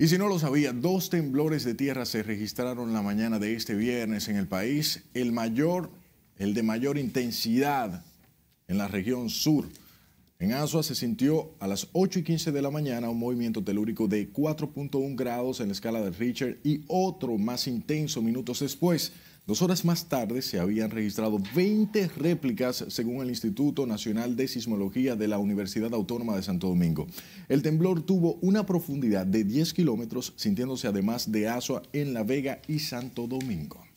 Y si no lo sabía, dos temblores de tierra se registraron la mañana de este viernes en el país, el mayor, el de mayor intensidad en la región sur. En Asua se sintió a las 8 y 15 de la mañana un movimiento telúrico de 4.1 grados en la escala de Richard y otro más intenso minutos después Dos horas más tarde se habían registrado 20 réplicas según el Instituto Nacional de Sismología de la Universidad Autónoma de Santo Domingo. El temblor tuvo una profundidad de 10 kilómetros, sintiéndose además de Asua en La Vega y Santo Domingo.